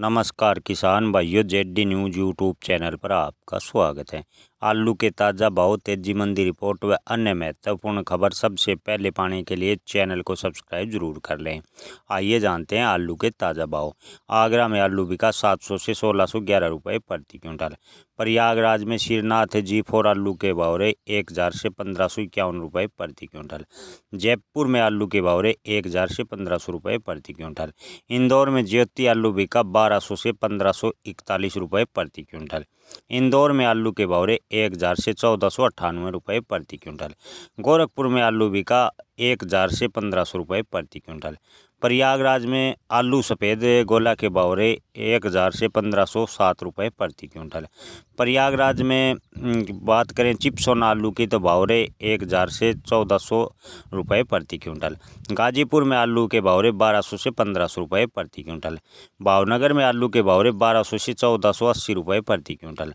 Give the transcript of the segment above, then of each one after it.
नमस्कार किसान भाइयों Z D news YouTube channel पर आपका स्वागत है आलू के ताज़ा भाव तेजी मंदी रिपोर्ट व अन्य महत्वपूर्ण खबर सबसे पहले पाने के लिए चैनल को सब्सक्राइब जरूर कर लें आइए जानते हैं आलू के ताज़ा भाव आगरा में आलू बिका सात सौ से सोलह सौ ग्यारह रुपये प्रति क्विंटल प्रयागराज में श्रीनाथ जी फोर आलू के भावरे एक हज़ार से पंद्रह सौ इक्यावन रुपये प्रति क्विंटल जयपुर में आलू के भावरे एक हज़ार से पंद्रह सौ रुपये प्रति क्विंटल इंदौर में ज्योति आलू बिका बारह सौ से पंद्रह सौ इकतालीस रुपये प्रति क्विंटल इंदौर में आलू के भावरे एक हज़ार से चौदह सौ अट्ठानवे रुपये प्रति क्विंटल गोरखपुर में आलू बिका एक हज़ार से पंद्रह सौ रुपये प्रति क्विंटल प्रयागराज में आलू सफ़ेद गोला के बावरे एक हज़ार से पंद्रह सौ सात रुपये प्रति क्विंटल प्रयागराज में हम्म, बात करें और आलू की तो बावरे एक हज़ार से चौदह सौ रुपये प्रति क्विंटल गाजीपुर में आलू के बावरे बारह सौ से पंद्रह सौ रुपये प्रति क्विंटल भावनगर में आलू के बावरे बारह सौ से चौदह सौ अस्सी रुपये प्रति क्विंटल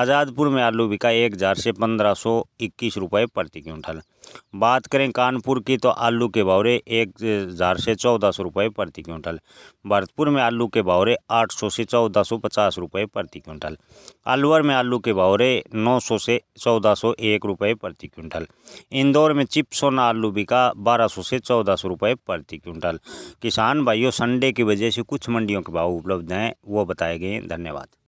आज़ादपुर में आलू बिका एक हज़ार से पंद्रह सौ इक्कीस रुपये प्रति क्विंटल बात करें कानपुर की तो आलू के भावरे एक हज़ार से चौदह सौ रुपये प्रति क्विंटल भरतपुर में आलू के भावरे आठ सौ से चौदह सौ पचास रुपये प्रति क्विंटल अलवर में आलू के भावरे नौ सौ से चौदह सौ एक रुपये प्रति क्विंटल इंदौर में चिप्सोन आलू बिका बारह सौ से चौदह सौ रुपये प्रति क्विंटल किसान भाइयों संडे की वजह से कुछ मंडियों के भाव उपलब्ध हैं वो बताए गए धन्यवाद